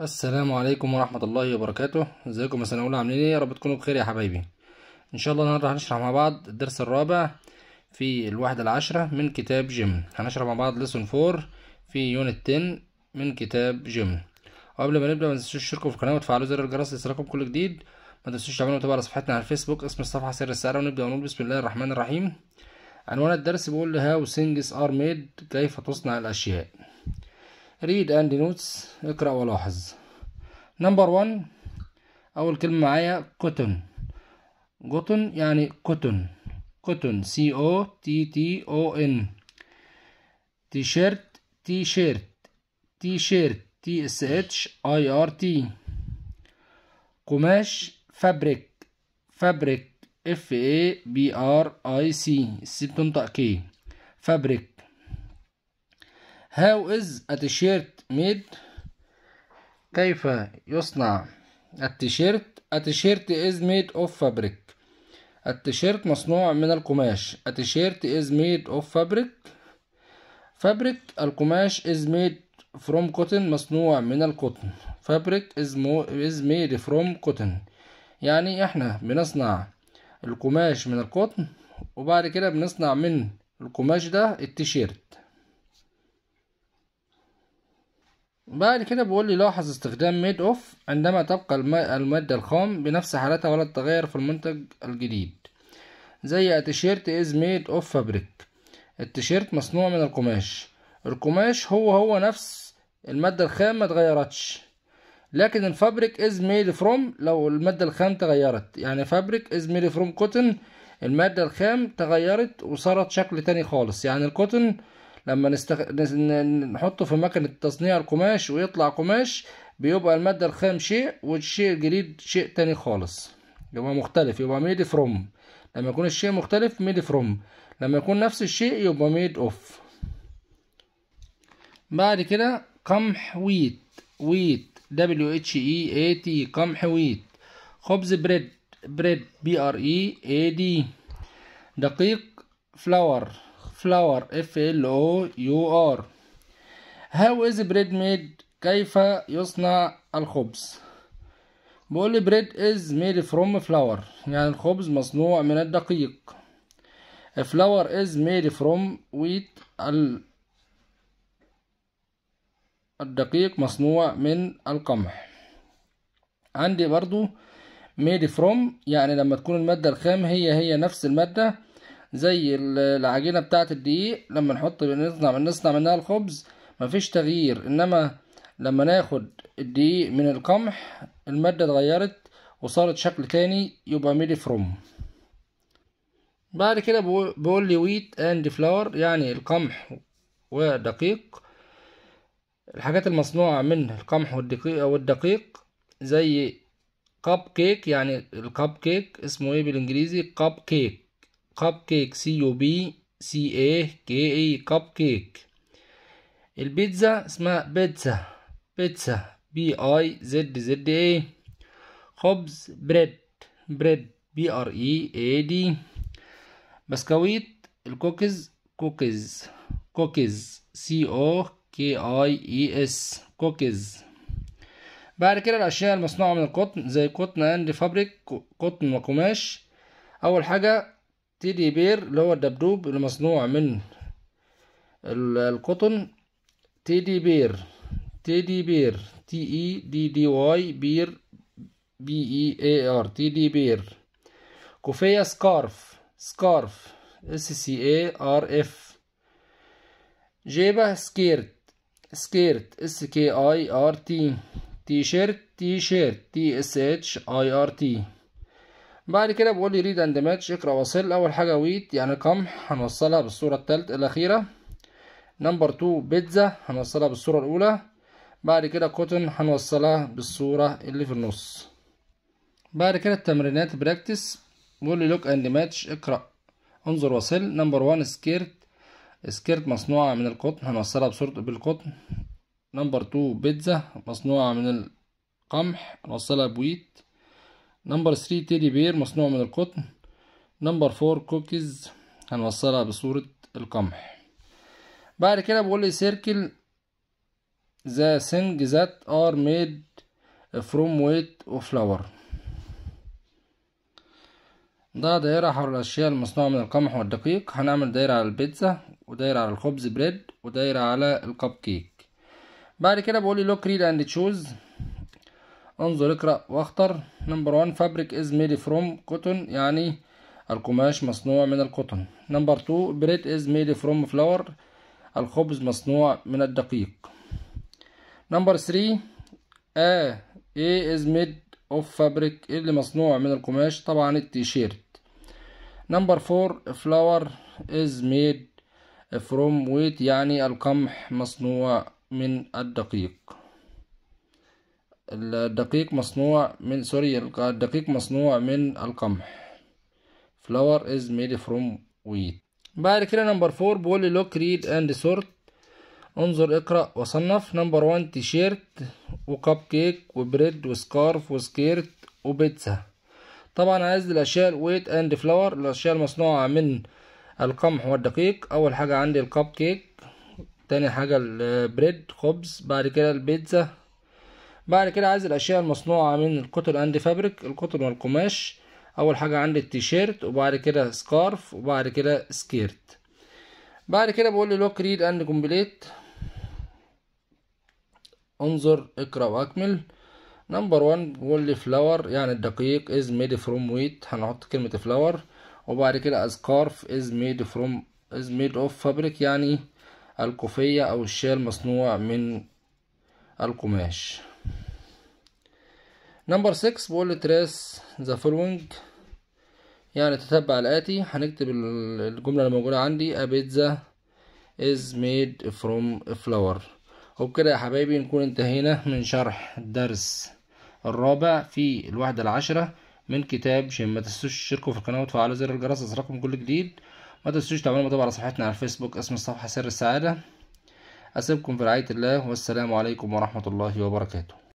السلام عليكم ورحمة الله وبركاته ازيكم السنة الأولى عاملين ايه يا رب تكونوا بخير يا حبايبي ان شاء الله النهاردة هنشرح مع بعض الدرس الرابع في الواحدة العاشرة من كتاب جيم هنشرح مع بعض لسون فور في يونت 10 من كتاب جيم وقبل ما نبدأ ما تنسوش تشتركوا في القناة وتفعلوا زر الجرس ليصلكم كل جديد ما تنسوش تعملوا متابعة على صفحتنا على الفيسبوك اسم الصفحة سر السعر ونبدأ ونقول بسم الله الرحمن الرحيم عنوان الدرس بيقول هاو سينجز ار ميد كيف تصنع الأشياء read and notes اقرأ ولاحظ نمبر one أول كلمة معايا cotton cotton يعني o t سي او تي تي shirt t-shirt t-shirt تي اس اتش i r تي قماش فابريك فابريك f a b r i c السي بتنطق كي فابريك How is a t-shirt made? كيف يصنع التيشيرت التيشيرت is made of fabric التيشيرت مصنوع من القماش التيشيرت is made of fabric fabric القماش is made from cotton مصنوع من القطن fabric is, mo is made from cotton يعني احنا بنصنع القماش من القطن وبعد كده بنصنع من القماش ده التيشيرت بعد كده بيقول لي لاحظ استخدام ميد اوف عندما تبقى المادة الخام بنفس حالتها ولا تتغير في المنتج الجديد زي التيشيرت از ميد اوف فابريك التيشيرت مصنوع من القماش القماش هو هو نفس المادة الخام ما تغيرتش لكن الفابريك از ميد فروم لو المادة الخام تغيرت يعني فابريك از ميد فروم كوتن المادة الخام تغيرت وصارت شكل تاني خالص يعني الكوتن لما نستخ... نحطه في مكنة تصنيع القماش ويطلع قماش بيبقى المادة الخام شيء والشيء الجديد شيء تاني خالص يبقى مختلف يبقى ميد فروم لما يكون الشيء مختلف ميد فروم لما يكون نفس الشيء يبقى ميد اوف بعد كده قمح ويت ويت دبليو اتش اي اي تي قمح ويت خبز بريد بريد بي ار اي اي دي دقيق فلاور flower F L O U R How is bread made كيف يصنع الخبز بقول لي bread is made from flour يعني الخبز مصنوع من الدقيق flour is made from wheat ال... الدقيق مصنوع من القمح عندي برضو made from يعني لما تكون المادة الخام هي هي نفس المادة زي العجينه بتاعه الدقيق لما نحط نصنع نصنع منها الخبز مفيش تغيير انما لما ناخد الدقيق من القمح الماده اتغيرت وصارت شكل تاني يبقى ميلي فروم بعد كده بقول لي ويت اند فلاور يعني القمح ودقيق الحاجات المصنوعة من القمح والدقيق والدقيق زي كب كيك يعني الكب كيك اسمه ايه بالانجليزي كب كيك كب كيك سي يو بي سي اي كي اي كب كيك البيتزا اسمها بيتزا بيتزا بي اي زد زد اي خبز بريد بريد بي ار اي اي دي بسكويت الكوكيز كوكيز كوكيز سي او كي اي اي اس كوكيز بعد كده الاشياء المصنوعه من القطن زي قطن اند فابريك قطن وقماش اول حاجه تيدي بير اللي هو الدبدوب المصنوع من القطن تيدي بير تيدي بير تي اي دي دي واي بير بي اي اي ار تيدي بير كوفية سكارف سكارف اس سي اي ار اف جيبة سكيرت سكيرت اس كي اي ار تي تي شيرت تي شيرت تي اس اتش اي ار تي بعد كده بقول لي ريد اند ماتش اقرا واصل اول حاجه ويت يعني قمح هنوصلها بالصوره الثالثه الاخيره نمبر 2 بيتزا هنوصلها بالصوره الاولى بعد كده كوتن هنوصلها بالصوره اللي في النص بعد كده التمرينات براكتس بقول لي لوك اند ماتش اقرا انظر واصل نمبر 1 سكيرت سكيرت مصنوعه من القطن هنوصلها بصوره بالقطن نمبر 2 بيتزا مصنوعه من القمح هنوصلها بويت نمبر 3 تيدي بير مصنوع من القطن نمبر 4 كوكيز هنوصلها بصورة القمح بعد كده بقول لي سيركل ذا سنج ذات ار ميد فروم ويت وفلاور ده دايرة حول الأشياء المصنوعة من القمح والدقيق هنعمل دايرة على البيتزا ودايرة على الخبز بريد ودايرة على الكب كيك بعد كده بقول لي لوك ريد اند تشوز انظر اقرأ واختر نمبر 1 فابريك از ميد فروم كوتون يعني القماش مصنوع من القطن نمبر 2 بريد از ميد فروم فلاور الخبز مصنوع من الدقيق نمبر 3 ا اي از ميد اوف فابريك اللي مصنوع من القماش طبعا التيشيرت نمبر 4 فلاور از ميد فروم ويت يعني القمح مصنوع من الدقيق الدقيق مصنوع من سوري الدقيق مصنوع من القمح flour is made from wheat بعد كده نمبر فور بيقول لي look read and sort انظر اقرأ وصنف نمبر وان تيشيرت وكب كيك وبريد وسكارف وسكيرت وبيتزا طبعا عايز الأشياء الويت اند فلاور الأشياء المصنوعة من القمح والدقيق أول حاجة عندي الكب كيك تاني حاجة البريد خبز بعد كده البيتزا بعد كده عايز الاشياء المصنوعه من القطن اند فابريك القطن والقماش اول حاجه عندي التيشيرت وبعد كده سكارف وبعد كده سكيرت بعد كده بقول له لوك ريد اند كومبليت انظر اقرا واكمل نمبر 1 بقول لي فلاور يعني الدقيق از ميد فروم ويت هنحط كلمه فلاور وبعد كده سكارف از ميد فروم از ميد اوف فابريك يعني الكوفيه او الشال مصنوع من القماش نمبر 6 بيقول لي تريس ذا فولوينج يعني تتبع الآتي هنكتب الجملة اللي موجودة عندي A pizza is made from flour وبكده يا حبايبي نكون انتهينا من شرح الدرس الرابع في الوحدة العاشرة من كتاب شيم ما تنسوش تشتركوا في القناة وتفعلوا زر الجرس لتصلكم كل جديد ما تنسوش تعملوا متابعة على صفحتنا على الفيسبوك اسم الصفحة سر السعادة أسيبكم في رعاية الله والسلام عليكم ورحمة الله وبركاته